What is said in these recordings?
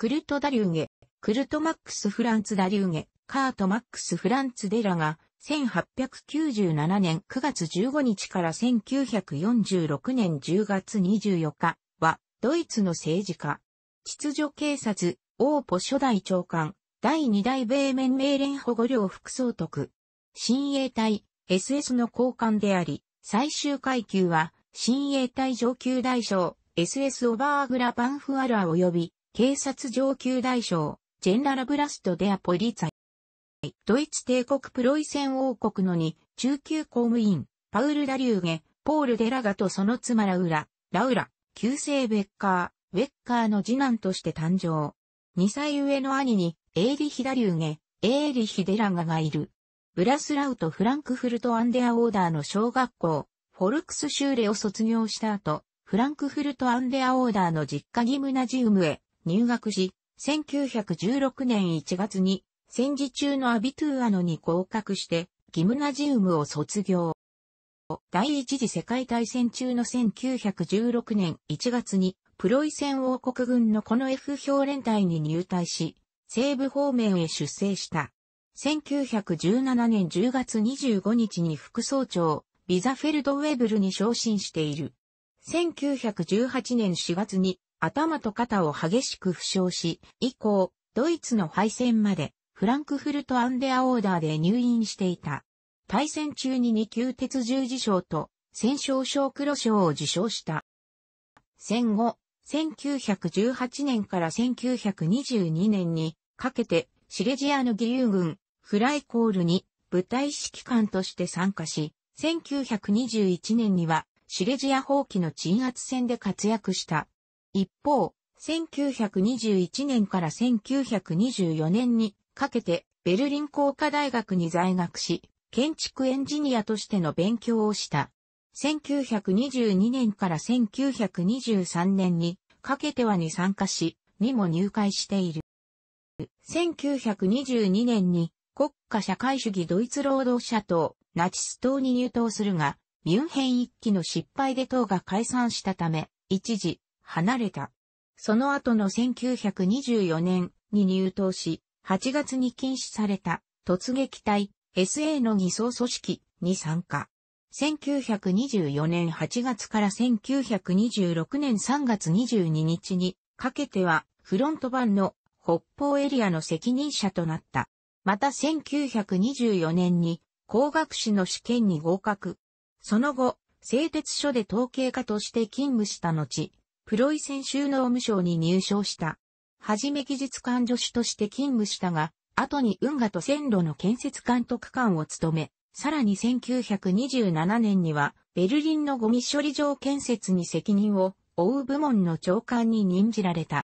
クルト・ダリューゲ、クルト・マックス・フランツ・ダリューゲ、カート・マックス・フランツ・デラが、1897年9月15日から1946年10月24日は、ドイツの政治家、秩序警察、王ポ初代長官、第2代米面命令保護領副総督、親衛隊、SS の高官であり、最終階級は、親衛隊上級大将、SS オバーグラ・バンフアラー及び、警察上級大将、ジェンララブラスト・デア・ポリツァイ。ドイツ帝国プロイセン王国の2、中級公務員、パウル・ダリューゲ、ポール・デラガとその妻ラウラ、ラウラ、旧姓ベッカー、ウェッカーの次男として誕生。2歳上の兄に、エーリヒ・ダリューゲ、エーリヒ・デラガがいる。ブラスラウとフランクフルト・アンデア・オーダーの小学校、フォルクス・シューレを卒業した後、フランクフルト・アンデア・オーダーの実家ギムナジウムへ入学時、1916年1月に戦時中のアビトゥーアノに合格して、ギムナジウムを卒業。第一次世界大戦中の1916年1月に、プロイセン王国軍のこの F 評連隊に入隊し、西部方面へ出征した。1917年10月25日に副総長、ビザフェルドウェブルに昇進している。1918年4月に頭と肩を激しく負傷し、以降、ドイツの敗戦まで、フランクフルトアンデアオーダーで入院していた。対戦中に2級鉄十字章と戦勝賞黒賞を受賞した。戦後、1918年から1922年にかけてシレジアの義勇軍フライコールに部隊指揮官として参加し、1921年にはシレジア放棄の鎮圧戦で活躍した。一方、1921年から1924年にかけてベルリン工科大学に在学し、建築エンジニアとしての勉強をした。1922年から1923年にかけてはに参加し、にも入会している。1922年に国家社会主義ドイツ労働者党、ナチス党に入党するが、ミュンヘン一期の失敗で党が解散したため、一時、離れた。その後の1924年に入党し、8月に禁止された突撃隊 SA の偽装組織に参加。1924年8月から1926年3月22日にかけてはフロント版の北方エリアの責任者となった。また1924年に工学士の試験に合格。その後、製鉄所で統計家として勤務した後、プロイセン州農務省に入省した。はじめ技術官助手として勤務したが、後に運河と線路の建設監督官を務め、さらに1927年には、ベルリンのゴミ処理場建設に責任を負う部門の長官に任じられた。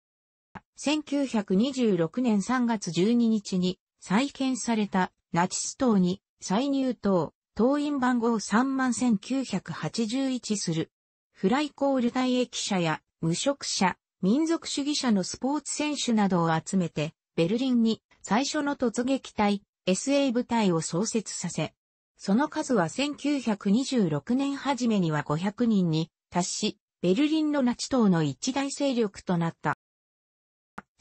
1926年3月12日に再建されたナチス党に再入党、党員番号3万1981する。フライコール隊駅舎や無職者、民族主義者のスポーツ選手などを集めて、ベルリンに最初の突撃隊、SA 部隊を創設させ、その数は1926年初めには500人に達し、ベルリンのナチ党の一大勢力となった。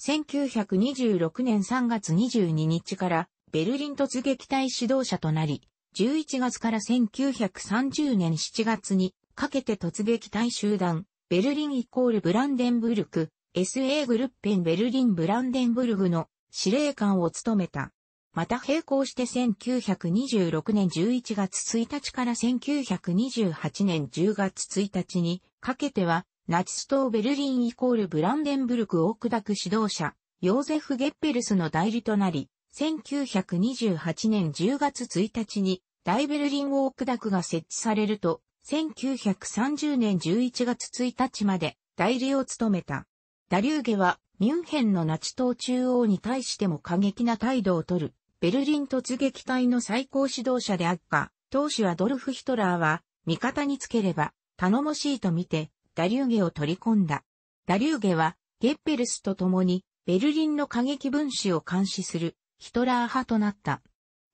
1926年3月22日からベルリン突撃隊指導者となり、11月から1930年7月にかけて突撃隊集団ベルリンイコールブランデンブルク、SA グルッペンベルリンブランデンブルグの司令官を務めた。また並行して1926年11月1日から1928年10月1日にかけては、ナチス党ベルリンイコールブランデンブルククダク指導者、ヨーゼフ・ゲッペルスの代理となり、1928年10月1日に大ベルリンクダクが設置されると、1930年11月1日まで代理を務めた。ダリューゲはミュンヘンのナチ党中央に対しても過激な態度をとる、ベルリン突撃隊の最高指導者であった、当主アドルフ・ヒトラーは、味方につければ、頼もしいと見て、ダリューゲを取り込んだ。ダリューゲは、ゲッペルスと共に、ベルリンの過激分子を監視する、ヒトラー派となった。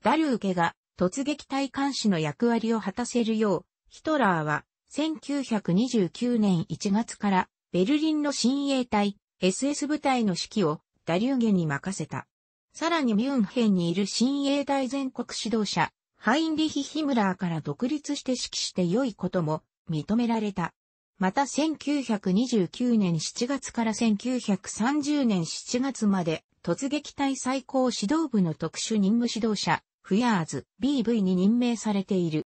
ダリューゲが、突撃隊監視の役割を果たせるよう、ヒトラーは1929年1月からベルリンの親衛隊 SS 部隊の指揮をダリューゲに任せた。さらにミュンヘンにいる親衛隊全国指導者ハインリヒ・ヒムラーから独立して指揮して良いことも認められた。また1929年7月から1930年7月まで突撃隊最高指導部の特殊任務指導者フヤーズ BV に任命されている。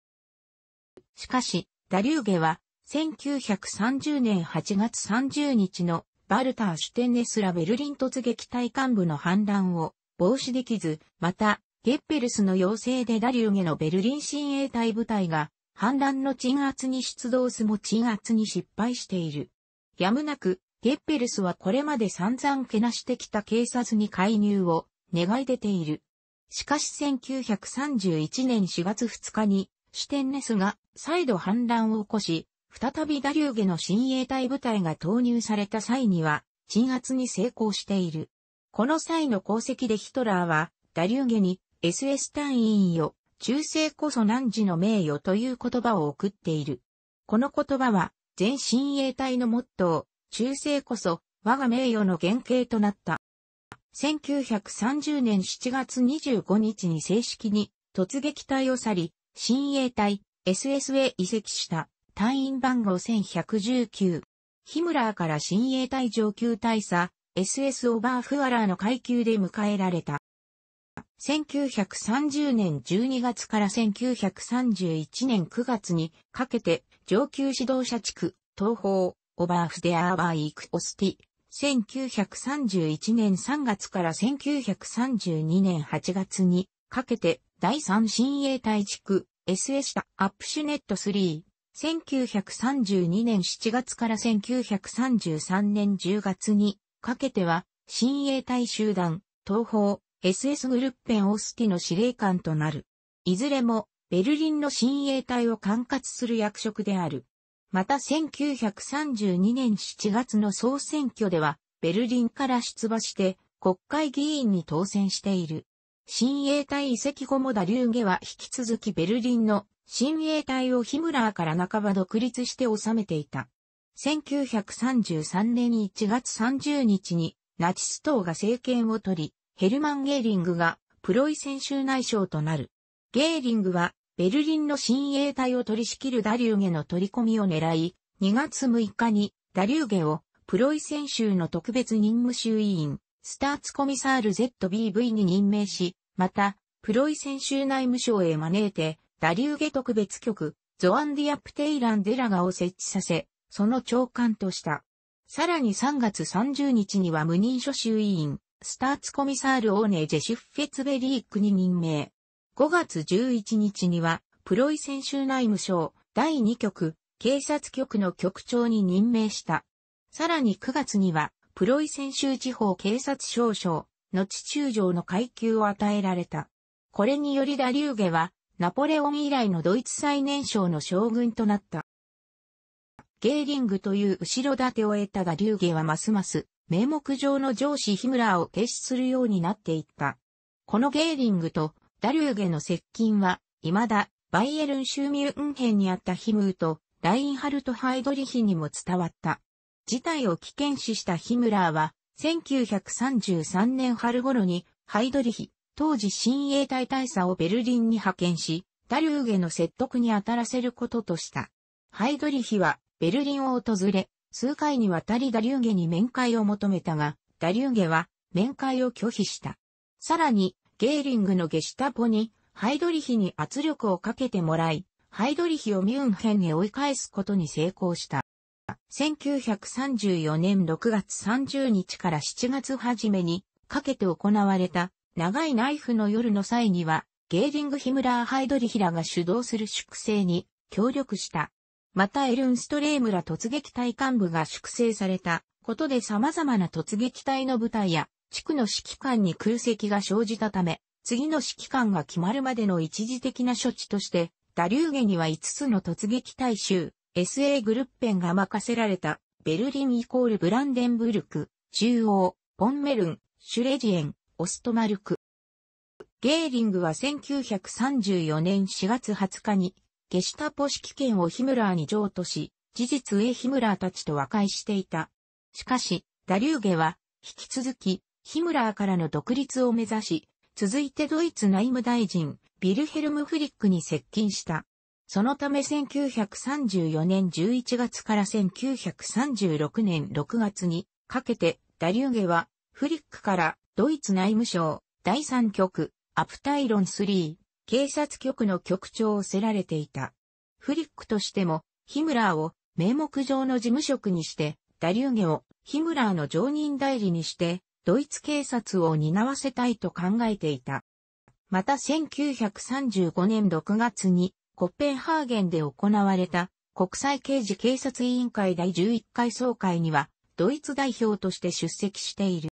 しかし、ダリューゲは、1930年8月30日のバルター・シュテンネスラ・ベルリン突撃隊幹部の反乱を防止できず、また、ゲッペルスの要請でダリューゲのベルリン親衛隊部隊が反乱の鎮圧に出動すも鎮圧に失敗している。やむなく、ゲッペルスはこれまで散々けなしてきた警察に介入を願い出ている。しかし1931年4月2日にシュテンネスが再度反乱を起こし、再びダリューゲの親衛隊部隊が投入された際には、鎮圧に成功している。この際の功績でヒトラーは、ダリューゲに SS 隊員よ、忠誠こそ汝の名誉という言葉を送っている。この言葉は、全親衛隊のモットー、忠誠こそ我が名誉の原型となった。1930年7月25日に正式に突撃隊を去り、親衛隊、SS へ移籍した隊員番号1119。ヒムラーから新衛隊上級大佐 SS オーバーフアラーの階級で迎えられた。1930年12月から1931年9月にかけて上級指導者地区東方オバーフデアーバーイクオスティ。1931年3月から1932年8月にかけて第3新衛隊地区 SS タアップシュネット3。1932年7月から1933年10月にかけては、新衛隊集団、東方、SS グルッペンオスティの司令官となる。いずれも、ベルリンの新衛隊を管轄する役職である。また1932年7月の総選挙では、ベルリンから出馬して、国会議員に当選している。新衛隊移籍後もダリューゲは引き続きベルリンの新衛隊をヒムラーから半ば独立して治めていた。1933年1月30日にナチス党が政権を取り、ヘルマン・ゲーリングがプロイセン州内相となる。ゲーリングはベルリンの新衛隊を取り仕切るダリューゲの取り込みを狙い、2月6日にダリューゲをプロイセン州の特別任務衆委員、スターツコミサール ZBV に任命し、また、プロイセン州内務省へ招いて、ダリューゲ特別局、ゾアンディアプテイランデラガを設置させ、その長官とした。さらに3月30日には無人諸衆委員、スターツコミサールオーネージェシュフェツベリークに任命。5月11日には、プロイセン州内務省、第2局、警察局の局長に任命した。さらに9月には、プロイセン州地方警察省省、後中将の階級を与えられた。これによりダリューゲは、ナポレオン以来のドイツ最年少の将軍となった。ゲーリングという後ろ盾を得たダリューゲはますます、名目上の上司ヒムラーを決死するようになっていった。このゲーリングとダリューゲの接近は、未だ、バイエルン州ミュンヘンにあったヒムーと、ラインハルト・ハイドリヒにも伝わった。事態を危険視したヒムラーは、1933年春頃にハイドリヒ、当時親衛隊大佐をベルリンに派遣し、ダリューゲの説得に当たらせることとした。ハイドリヒはベルリンを訪れ、数回にわたりダリューゲに面会を求めたが、ダリューゲは面会を拒否した。さらに、ゲーリングのゲシュタポにハイドリヒに圧力をかけてもらい、ハイドリヒをミュンヘンへ追い返すことに成功した。1934年6月30日から7月初めにかけて行われた長いナイフの夜の際にはゲーリング・ヒムラー・ハイドリヒラが主導する粛清に協力した。またエルンストレームら突撃隊幹部が粛清されたことで様々な突撃隊の部隊や地区の指揮官に空席が生じたため、次の指揮官が決まるまでの一時的な処置として、ダリューゲには5つの突撃隊衆、SA グルッペンが任せられた、ベルリンイコールブランデンブルク、中央、ポンメルン、シュレジエン、オストマルク。ゲーリングは1934年4月20日に、ゲシュタポ揮権をヒムラーに譲渡し、事実へヒムラーたちと和解していた。しかし、ダリューゲは、引き続き、ヒムラーからの独立を目指し、続いてドイツ内務大臣、ビルヘルム・フリックに接近した。そのため1934年11月から1936年6月にかけてダリューゲはフリックからドイツ内務省第3局アプタイロン3警察局の局長をせられていた。フリックとしてもヒムラーを名目上の事務職にしてダリューゲをヒムラーの常任代理にしてドイツ警察を担わせたいと考えていた。また1935年6月にコッペンハーゲンで行われた国際刑事警察委員会第11回総会には、ドイツ代表として出席している。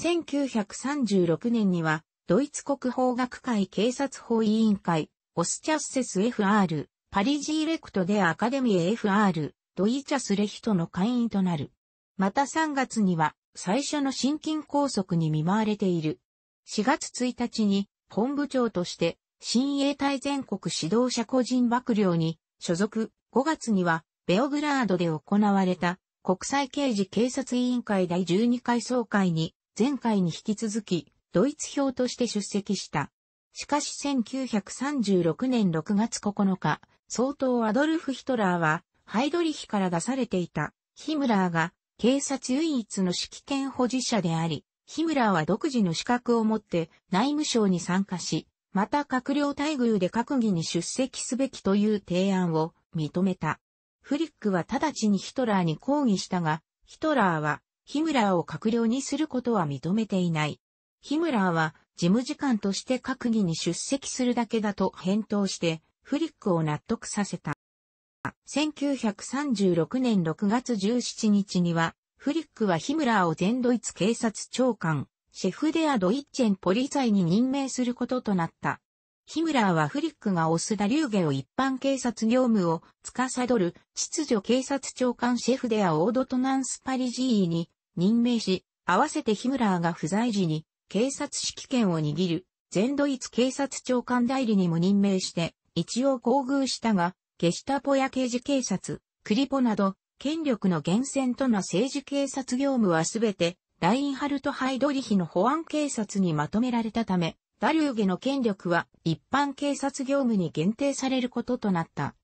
1936年には、ドイツ国法学会警察法委員会、オスチャッセス FR、パリジーレクトでアカデミー FR、ドイチャスレヒトの会員となる。また3月には、最初の心筋梗塞に見舞われている。4月1日に、本部長として、新英隊全国指導者個人幕僚に所属5月にはベオグラードで行われた国際刑事警察委員会第12回総会に前回に引き続きドイツ票として出席した。しかし1936年6月9日、総統アドルフ・ヒトラーはハイドリヒから出されていたヒムラーが警察唯一の指揮権保持者であり、ヒムラーは独自の資格を持って内務省に参加し、また閣僚待遇で閣議に出席すべきという提案を認めた。フリックは直ちにヒトラーに抗議したが、ヒトラーはヒムラーを閣僚にすることは認めていない。ヒムラーは事務次官として閣議に出席するだけだと返答して、フリックを納得させた。1936年6月17日には、フリックはヒムラーを全ドイツ警察長官、シェフデア・ドイッチェンポリザイに任命することとなった。ヒムラーはフリックがオスダリューゲを一般警察業務を司る秩序警察長官シェフデア・オードトナンス・パリジーに任命し、合わせてヒムラーが不在時に警察指揮権を握る全ドイツ警察長官代理にも任命して一応厚遇したが、ゲシタポや刑事警察、クリポなど権力の源泉とな政治警察業務はすべてラインハルト・ハイドリヒの保安警察にまとめられたため、ダリューゲの権力は一般警察業務に限定されることとなった。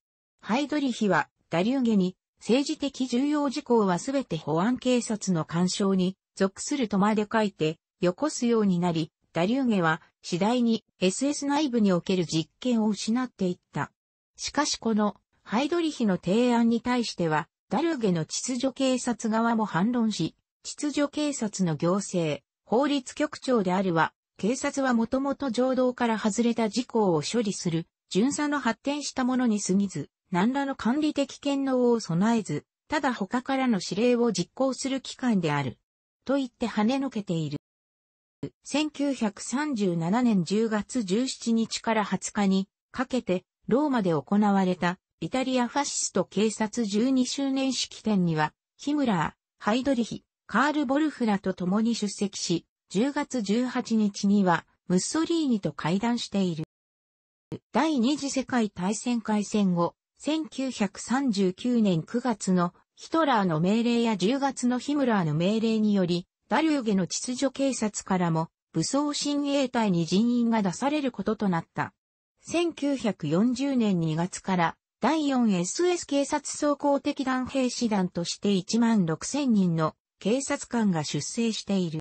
ハイドリヒはダリューゲに政治的重要事項はすべて保安警察の干渉に属するとまで書いて、よこすようになり、ダリューゲは次第に SS 内部における実権を失っていった。しかしこのハイドリヒの提案に対しては、ダリューゲの秩序警察側も反論し、秩序警察の行政、法律局長であるは、警察はもともと情動から外れた事項を処理する、巡査の発展したものに過ぎず、何らの管理的権能を備えず、ただ他からの指令を実行する機関である。と言って跳ねのけている。1937年10月17日から20日にかけてローマで行われたイタリアファシスト警察12周年式典にはヒムラー、ハイドリヒ、カール・ボルフらと共に出席し、10月18日には、ムッソリーニと会談している。第二次世界大戦開戦後、1939年9月のヒトラーの命令や10月のヒムラーの命令により、ダリューゲの秩序警察からも武装親衛隊に人員が出されることとなった。1940年2月から第 4SS 警察総合的団兵士団として1万6000人の警察官が出征している。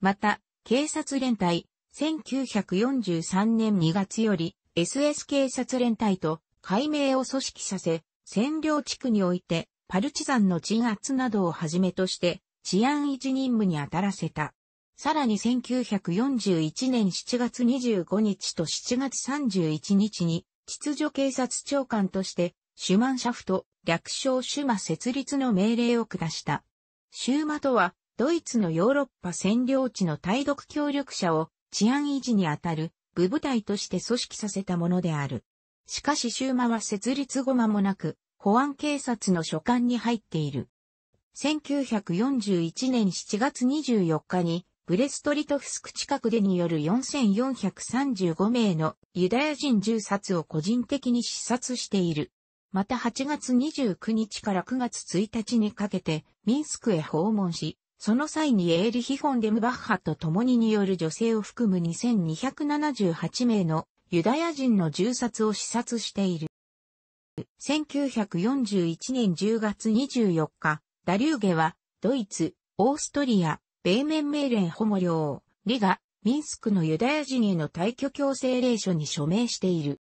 また、警察連隊、1943年2月より SS 警察連隊と解明を組織させ、占領地区においてパルチザンの鎮圧などをはじめとして治安維持任務に当たらせた。さらに1941年7月25日と7月31日に秩序警察長官としてシュマンシャフト略称シュマ設立の命令を下した。シューマとは、ドイツのヨーロッパ占領地の対独協力者を治安維持にあたる部部隊として組織させたものである。しかしシューマは設立後間もなく、保安警察の所管に入っている。1941年7月24日に、ブレストリトフスク近くでによる4435名のユダヤ人銃殺を個人的に視察している。また8月29日から9月1日にかけてミンスクへ訪問し、その際にエーリヒ・フォンデムバッハと共にによる女性を含む2278名のユダヤ人の銃殺を視察している。1941年10月24日、ダリューゲはドイツ、オーストリア、ベーメンメーレン保護領、リガ、ミンスクのユダヤ人への退去強制令書に署名している。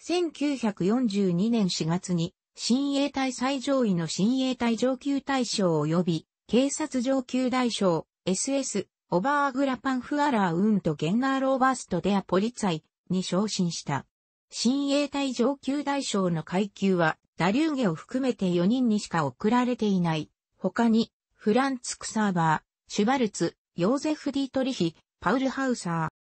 1942年4月に、新衛隊最上位の新衛隊上級大将及び、警察上級大将、SS、オバーグラパンフアラーウーンとゲンナーローバーストデアポリツァイに昇進した。新衛隊上級大将の階級は、ダリューゲを含めて4人にしか送られていない。他に、フランツ・クサーバー、シュバルツ、ヨーゼフ・ディートリヒ、パウル・ハウサー、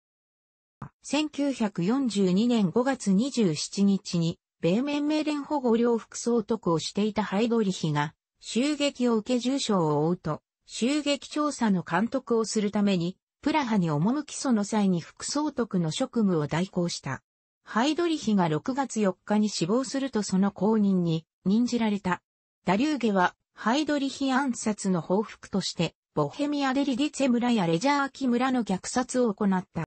1942年5月27日に、米面名連保護領副総督をしていたハイドリヒが、襲撃を受け重傷を負うと、襲撃調査の監督をするために、プラハに赴きその際に副総督の職務を代行した。ハイドリヒが6月4日に死亡するとその後任に任じられた。ダリューゲはハイドリヒ暗殺の報復として、ボヘミア・デリディツェ村やレジャーキ村の虐殺を行った。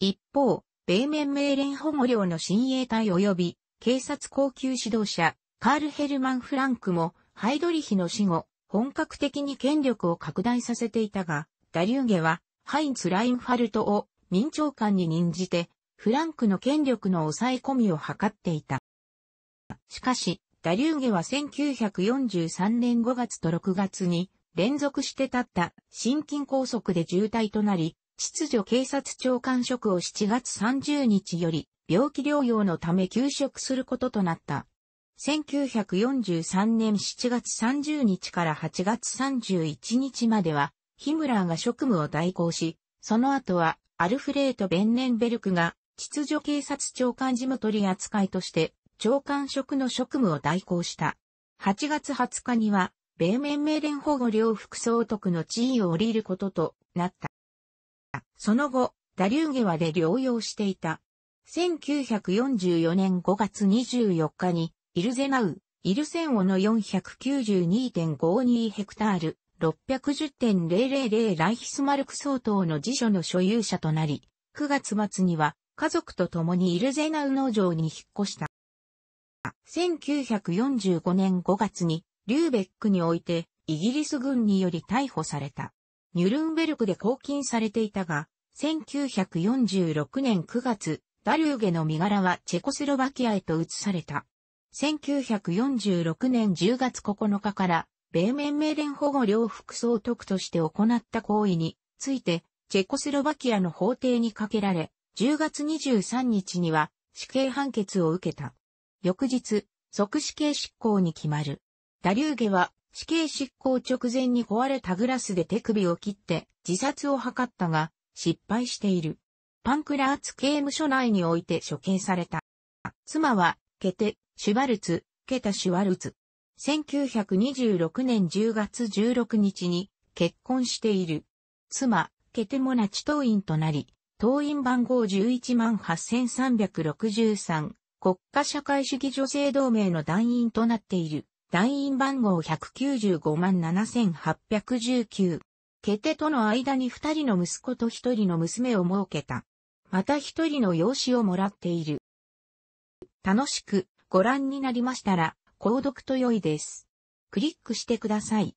一方、米面命令保護領の親衛隊及び警察高級指導者、カール・ヘルマン・フランクも、ハイドリヒの死後、本格的に権力を拡大させていたが、ダリューゲは、ハインツ・ラインファルトを民長官に任じて、フランクの権力の抑え込みを図っていた。しかし、ダリューゲは1943年5月と6月に連続して立った心筋梗塞で重体となり、秩序警察長官職を7月30日より、病気療養のため休職することとなった。1943年7月30日から8月31日までは、ヒムラーが職務を代行し、その後は、アルフレート・ベンネンベルクが、秩序警察長官事務取扱いとして、長官職の職務を代行した。8月20日には、米面命令保護両副総督の地位を降りることとなった。その後、ダリューゲワで療養していた。1944年5月24日に、イルゼナウ、イルセンオの492.52ヘクタール、610.000ライヒスマルク相当の辞書の所有者となり、9月末には家族と共にイルゼナウ農場に引っ越した。1945年5月にリューベックにおいてイギリス軍により逮捕された。ニュルンベルクで拘禁されていたが、1946年9月、ダリューゲの身柄はチェコスロバキアへと移された。1946年10月9日から、米面命令保護両副総督として行った行為について、チェコスロバキアの法廷にかけられ、10月23日には死刑判決を受けた。翌日、即死刑執行に決まる。ダリューゲは死刑執行直前に壊れたグラスで手首を切って自殺を図ったが失敗している。パンクラーツ刑務所内において処刑された。妻は、ケテ、シュバルツ、ケタ・シュワルツ。1926年10月16日に結婚している。妻、ケテ・モナチ党員となり、党員番号118,363、国家社会主義女性同盟の団員となっている。団員番号195万7819。ケテとの間に二人の息子と一人の娘を設けた。また一人の養子をもらっている。楽しくご覧になりましたら、購読と良いです。クリックしてください。